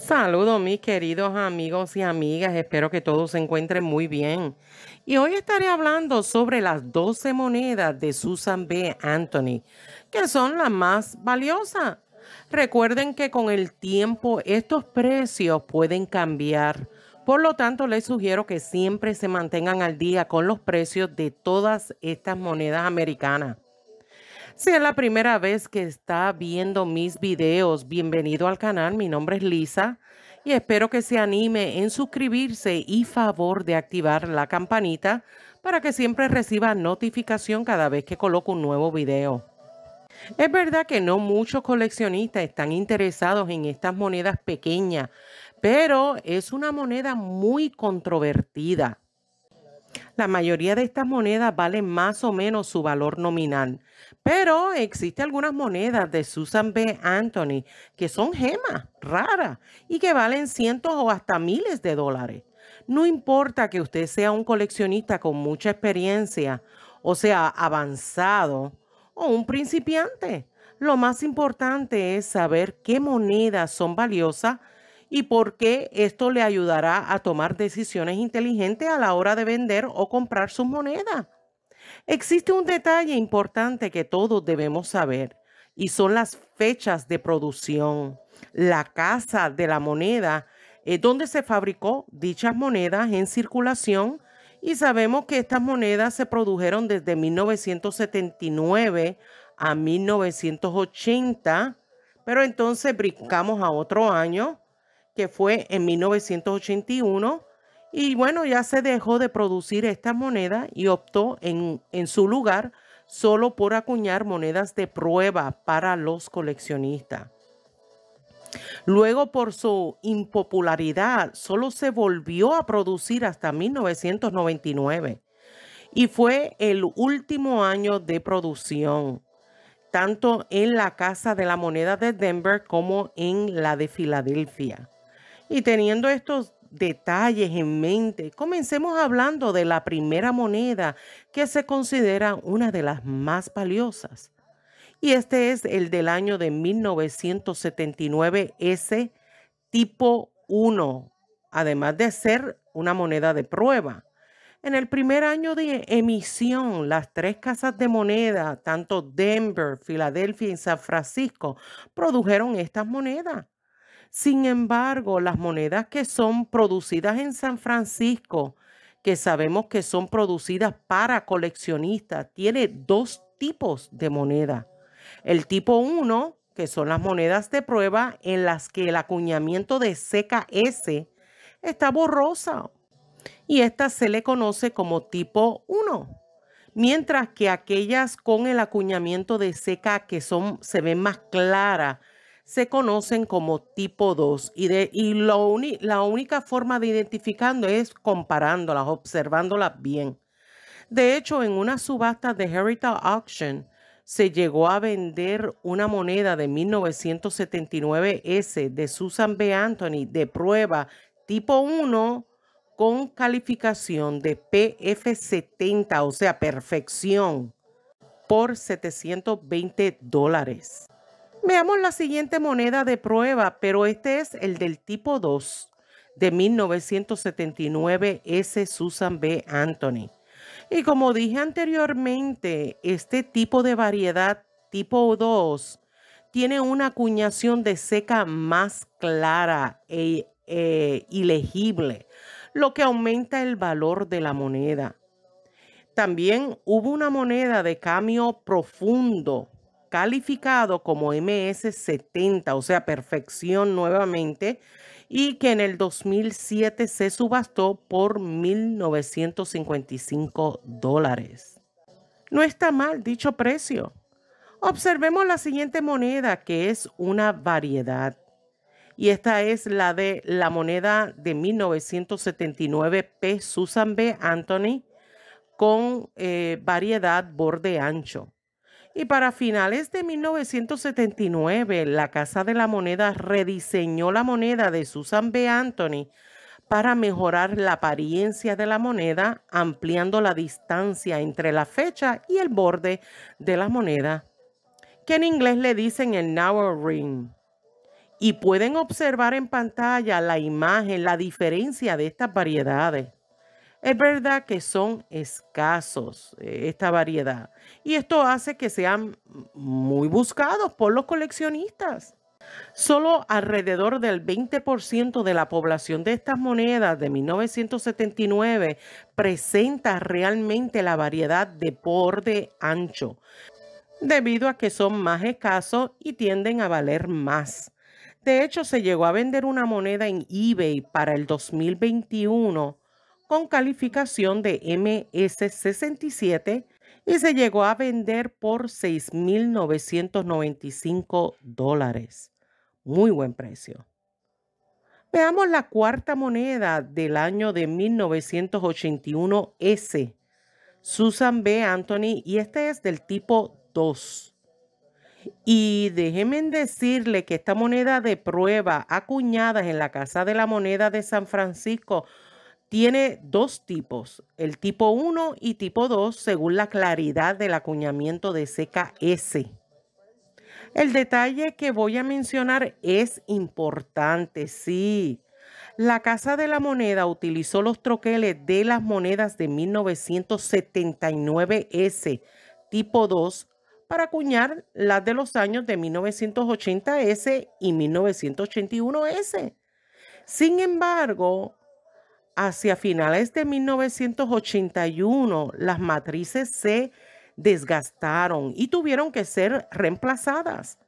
Saludos mis queridos amigos y amigas, espero que todos se encuentren muy bien y hoy estaré hablando sobre las 12 monedas de Susan B. Anthony, que son las más valiosas. Recuerden que con el tiempo estos precios pueden cambiar. Por lo tanto, les sugiero que siempre se mantengan al día con los precios de todas estas monedas americanas. Si es la primera vez que está viendo mis videos, bienvenido al canal. Mi nombre es Lisa y espero que se anime en suscribirse y favor de activar la campanita para que siempre reciba notificación cada vez que coloco un nuevo video. Es verdad que no muchos coleccionistas están interesados en estas monedas pequeñas, pero es una moneda muy controvertida la mayoría de estas monedas valen más o menos su valor nominal. Pero existen algunas monedas de Susan B. Anthony que son gemas raras y que valen cientos o hasta miles de dólares. No importa que usted sea un coleccionista con mucha experiencia, o sea, avanzado, o un principiante. Lo más importante es saber qué monedas son valiosas y por qué esto le ayudará a tomar decisiones inteligentes a la hora de vender o comprar sus monedas. Existe un detalle importante que todos debemos saber y son las fechas de producción, la casa de la moneda, es eh, donde se fabricó dichas monedas en circulación y sabemos que estas monedas se produjeron desde 1979 a 1980, pero entonces brincamos a otro año que fue en 1981. Y bueno, ya se dejó de producir esta moneda y optó en, en su lugar solo por acuñar monedas de prueba para los coleccionistas. Luego, por su impopularidad, solo se volvió a producir hasta 1999 y fue el último año de producción, tanto en la Casa de la Moneda de Denver como en la de Filadelfia. Y teniendo estos detalles en mente, comencemos hablando de la primera moneda que se considera una de las más valiosas. Y este es el del año de 1979 S tipo 1, además de ser una moneda de prueba. En el primer año de emisión, las tres casas de moneda, tanto Denver, Filadelfia y San Francisco, produjeron estas monedas sin embargo, las monedas que son producidas en San Francisco, que sabemos que son producidas para coleccionistas, tiene dos tipos de moneda. El tipo 1, que son las monedas de prueba en las que el acuñamiento de S está borrosa y esta se le conoce como tipo 1, mientras que aquellas con el acuñamiento de seca que son, se ven más claras se conocen como tipo 2 y, de, y la única forma de identificando es comparándolas, observándolas bien. De hecho, en una subasta de Heritage Auction se llegó a vender una moneda de 1979S de Susan B. Anthony de prueba tipo 1 con calificación de PF70, o sea, perfección, por 720 dólares. Veamos la siguiente moneda de prueba, pero este es el del tipo 2 de 1979 S. Susan B. Anthony. Y como dije anteriormente, este tipo de variedad tipo 2 tiene una acuñación de seca más clara e, e ilegible, lo que aumenta el valor de la moneda. También hubo una moneda de cambio profundo calificado como MS70, o sea, perfección nuevamente, y que en el 2007 se subastó por 1.955 dólares. No está mal dicho precio. Observemos la siguiente moneda, que es una variedad. Y esta es la de la moneda de 1979 P. Susan B. Anthony con eh, variedad borde ancho. Y para finales de 1979, la Casa de la Moneda rediseñó la moneda de Susan B. Anthony para mejorar la apariencia de la moneda, ampliando la distancia entre la fecha y el borde de la moneda, que en inglés le dicen el now ring. Y pueden observar en pantalla la imagen, la diferencia de estas variedades. Es verdad que son escasos eh, esta variedad y esto hace que sean muy buscados por los coleccionistas. Solo alrededor del 20% de la población de estas monedas de 1979 presenta realmente la variedad de borde ancho, debido a que son más escasos y tienden a valer más. De hecho, se llegó a vender una moneda en eBay para el 2021 con calificación de MS67 y se llegó a vender por 6.995 dólares. Muy buen precio. Veamos la cuarta moneda del año de 1981 S. Susan B. Anthony y este es del tipo 2. Y déjenme decirle que esta moneda de prueba acuñada en la Casa de la Moneda de San Francisco tiene dos tipos, el tipo 1 y tipo 2, según la claridad del acuñamiento de seca S. El detalle que voy a mencionar es importante, sí. La Casa de la Moneda utilizó los troqueles de las monedas de 1979S tipo 2 para acuñar las de los años de 1980S y 1981S. Sin embargo, hacia finales de 1981 las matrices se desgastaron y tuvieron que ser reemplazadas.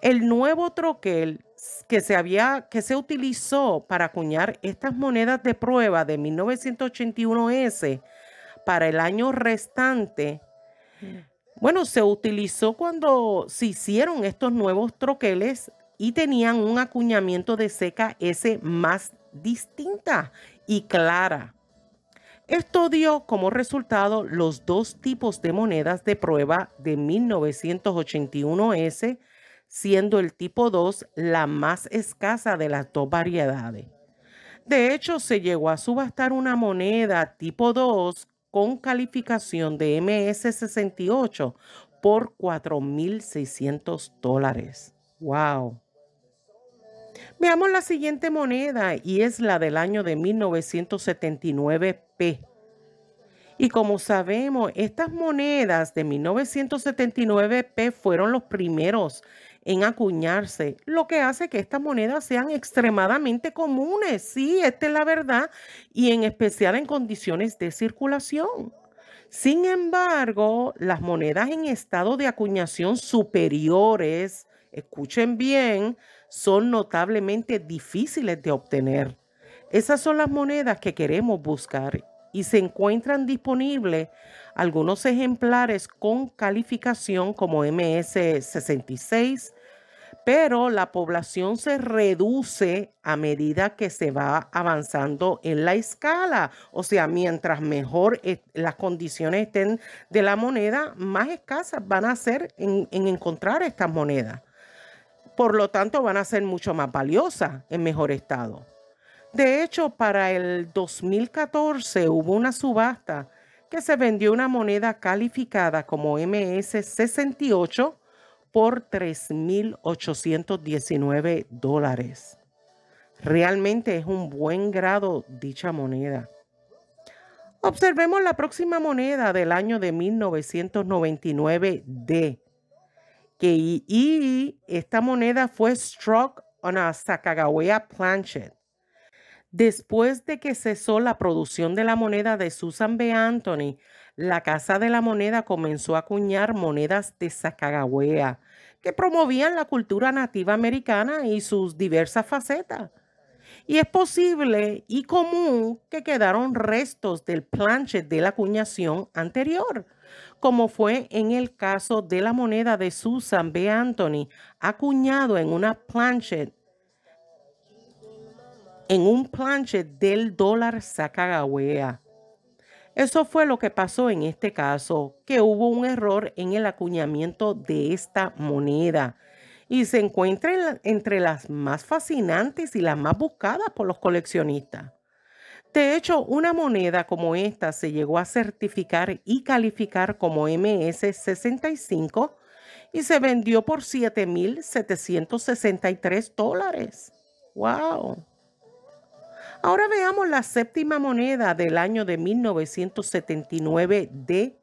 El nuevo troquel que se, había, que se utilizó para acuñar estas monedas de prueba de 1981S para el año restante, bueno, se utilizó cuando se hicieron estos nuevos troqueles y tenían un acuñamiento de seca S más distinta y clara. Esto dio como resultado los dos tipos de monedas de prueba de 1981S, siendo el tipo 2 la más escasa de las dos variedades. De hecho, se llegó a subastar una moneda tipo 2 con calificación de MS68 por 4.600 dólares. ¡Wow! Veamos la siguiente moneda y es la del año de 1979P. Y como sabemos, estas monedas de 1979P fueron los primeros en acuñarse, lo que hace que estas monedas sean extremadamente comunes. Sí, esta es la verdad, y en especial en condiciones de circulación. Sin embargo, las monedas en estado de acuñación superiores, escuchen bien, son notablemente difíciles de obtener. Esas son las monedas que queremos buscar y se encuentran disponibles algunos ejemplares con calificación como MS66, pero la población se reduce a medida que se va avanzando en la escala. O sea, mientras mejor las condiciones estén de la moneda, más escasas van a ser en, encontrar estas monedas. Por lo tanto, van a ser mucho más valiosas en mejor estado. De hecho, para el 2014 hubo una subasta que se vendió una moneda calificada como MS68 por 3.819 dólares. Realmente es un buen grado dicha moneda. Observemos la próxima moneda del año de 1999D, que esta moneda fue struck on a Sacagawea planchet. Después de que cesó la producción de la moneda de Susan B. Anthony, la Casa de la Moneda comenzó a acuñar monedas de Sacagawea que promovían la cultura nativa americana y sus diversas facetas. Y es posible y común que quedaron restos del planchet de la acuñación anterior como fue en el caso de la moneda de Susan B. Anthony, acuñado en una planchet, en un planchet del dólar Sacagawea. Eso fue lo que pasó en este caso, que hubo un error en el acuñamiento de esta moneda y se encuentra entre las más fascinantes y las más buscadas por los coleccionistas. De hecho, una moneda como esta se llegó a certificar y calificar como MS65 y se vendió por 7.763 dólares. ¡Wow! Ahora veamos la séptima moneda del año de 1979D.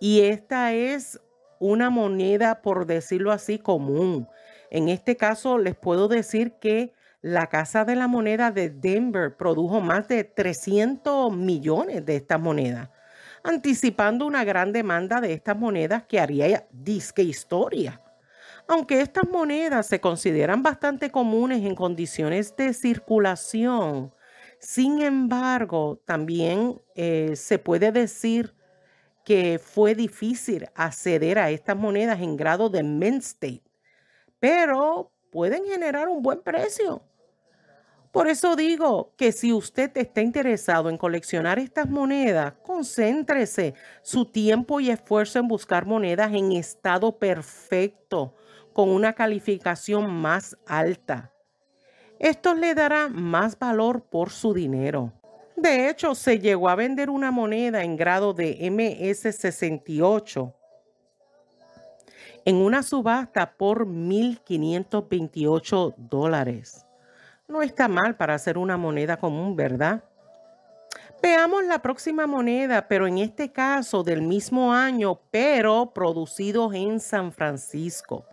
Y esta es una moneda, por decirlo así, común. En este caso, les puedo decir que la Casa de la Moneda de Denver produjo más de 300 millones de estas monedas, anticipando una gran demanda de estas monedas que haría disque historia. Aunque estas monedas se consideran bastante comunes en condiciones de circulación, sin embargo, también eh, se puede decir que fue difícil acceder a estas monedas en grado de mint state, pero pueden generar un buen precio. Por eso digo que si usted está interesado en coleccionar estas monedas, concéntrese su tiempo y esfuerzo en buscar monedas en estado perfecto, con una calificación más alta. Esto le dará más valor por su dinero. De hecho, se llegó a vender una moneda en grado de MS68 en una subasta por 1.528 dólares. No está mal para hacer una moneda común, ¿verdad? Veamos la próxima moneda, pero en este caso del mismo año, pero producido en San Francisco.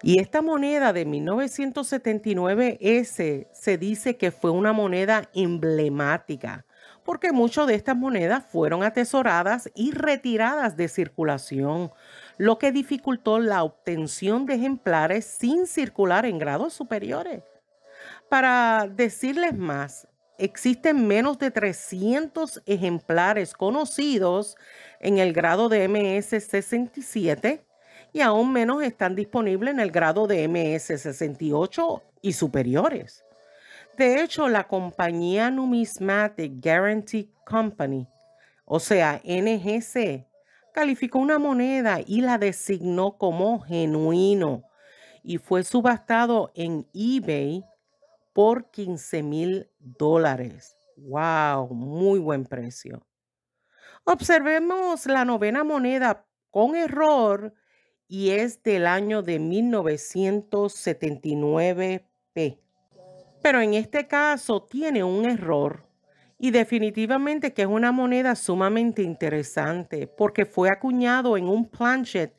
Y esta moneda de 1979S se dice que fue una moneda emblemática, porque muchas de estas monedas fueron atesoradas y retiradas de circulación, lo que dificultó la obtención de ejemplares sin circular en grados superiores para decirles más, existen menos de 300 ejemplares conocidos en el grado de MS67 y aún menos están disponibles en el grado de MS68 y superiores. De hecho, la compañía Numismatic Guarantee Company, o sea, NGC, calificó una moneda y la designó como genuino y fue subastado en eBay por 15 mil dólares. ¡Wow! Muy buen precio. Observemos la novena moneda con error y es del año de 1979P. Pero en este caso tiene un error y definitivamente que es una moneda sumamente interesante porque fue acuñado en un planchet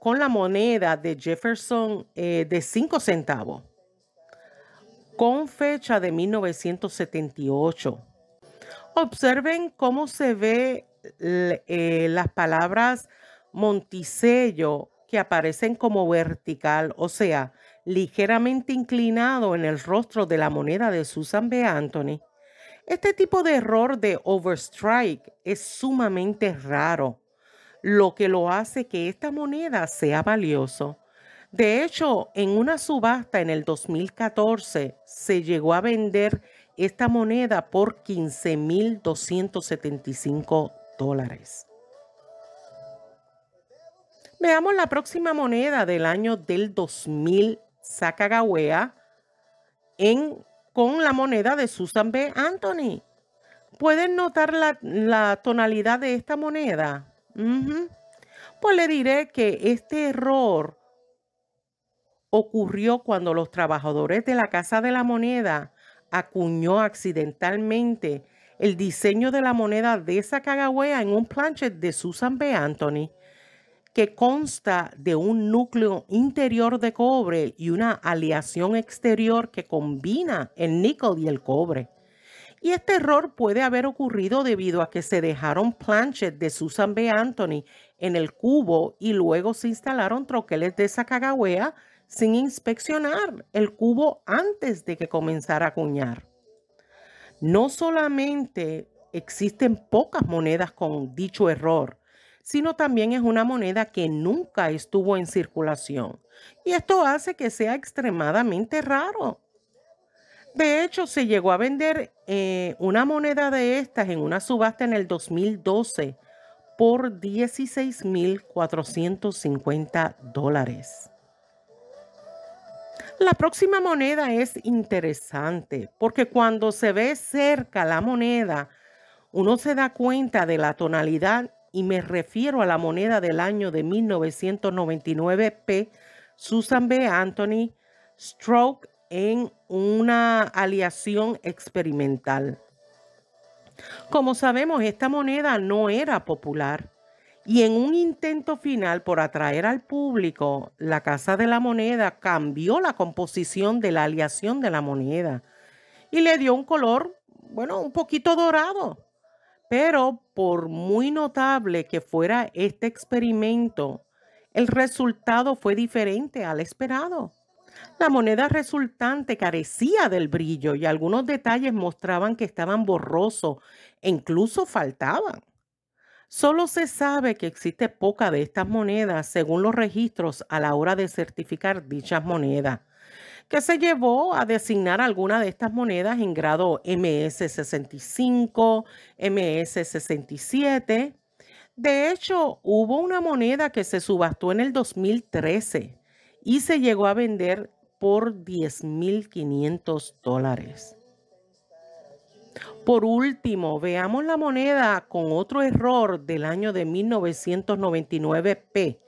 con la moneda de Jefferson eh, de 5 centavos con fecha de 1978. Observen cómo se ve eh, las palabras Monticello que aparecen como vertical, o sea, ligeramente inclinado en el rostro de la moneda de Susan B. Anthony. Este tipo de error de overstrike es sumamente raro, lo que lo hace que esta moneda sea valioso. De hecho, en una subasta en el 2014 se llegó a vender esta moneda por 15.275 dólares. Veamos la próxima moneda del año del 2000, Sacagawea, con la moneda de Susan B. Anthony. ¿Pueden notar la, tonalidad de esta moneda? Pues le diré que este error ocurrió cuando los trabajadores de la Casa de la Moneda acuñó accidentalmente el diseño de la moneda de Sacagawea en un planchet de Susan B. Anthony, que consta de un núcleo interior de cobre y una aleación exterior que combina el níquel y el cobre. Y este error puede haber ocurrido debido a que se dejaron planchets de Susan B. Anthony en el cubo y luego se instalaron troqueles de Sacagawea sin inspeccionar el cubo antes de que comenzara a cuñar. No solamente existen pocas monedas con dicho error, sino también es una moneda que nunca estuvo en circulación. Y esto hace que sea extremadamente raro. De hecho, se llegó a vender eh, una moneda de estas en una subasta en el 2012 por 16.450 dólares. La próxima moneda es interesante porque cuando se ve cerca la moneda, uno se da cuenta de la tonalidad y me refiero a la moneda del año de 1999P, Susan B. Anthony Stroke en una aleación experimental. Como sabemos, esta moneda no era popular y en un intento final por atraer al público, la Casa de la Moneda cambió la composición de la aleación de la moneda y le dio un color, bueno, un poquito dorado. Pero por muy notable que fuera este experimento, el resultado fue diferente al esperado. La moneda resultante carecía del brillo y algunos detalles mostraban que estaban borrosos e incluso faltaban. Solo se sabe que existe poca de estas monedas según los registros a la hora de certificar dichas monedas, que se llevó a designar alguna de estas monedas en grado MS65, MS67. De hecho, hubo una moneda que se subastó en el 2013 y se llegó a vender por 10.500 dólares. Por último, veamos la moneda con otro error del año de 1999P.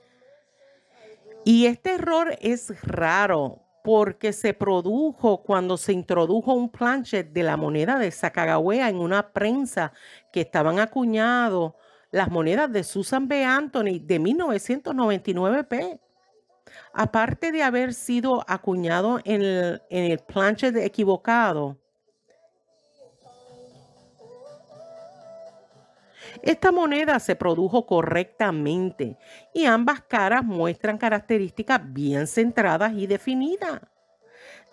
Y este error es raro porque se produjo cuando se introdujo un planchet de la moneda de Sacagawea en una prensa que estaban acuñados las monedas de Susan B. Anthony de 1999p. Aparte de haber sido acuñado en el, en el planchet equivocado, Esta moneda se produjo correctamente y ambas caras muestran características bien centradas y definidas.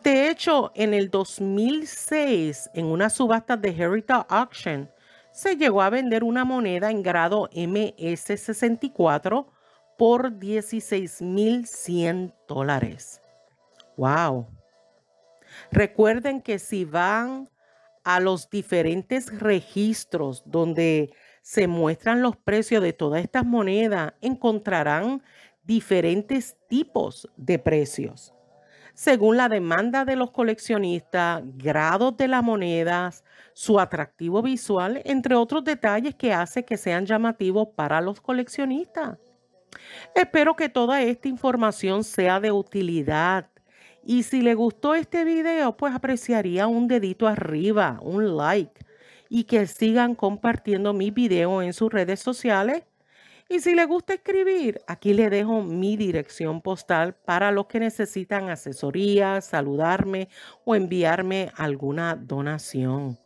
De hecho, en el 2006, en una subasta de Heritage Auction, se llegó a vender una moneda en grado MS64 por 16.100 dólares. ¡Wow! Recuerden que si van a los diferentes registros donde se muestran los precios de todas estas monedas, encontrarán diferentes tipos de precios. Según la demanda de los coleccionistas, grados de las monedas, su atractivo visual, entre otros detalles que hace que sean llamativos para los coleccionistas. Espero que toda esta información sea de utilidad. Y si le gustó este video, pues apreciaría un dedito arriba, un like y que sigan compartiendo mis videos en sus redes sociales. Y si les gusta escribir, aquí les dejo mi dirección postal para los que necesitan asesoría, saludarme o enviarme alguna donación.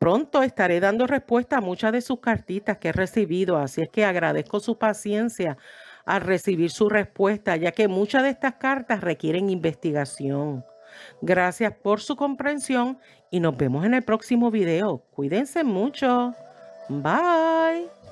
Pronto estaré dando respuesta a muchas de sus cartitas que he recibido, así es que agradezco su paciencia al recibir su respuesta, ya que muchas de estas cartas requieren investigación. Gracias por su comprensión y nos vemos en el próximo video. Cuídense mucho. Bye.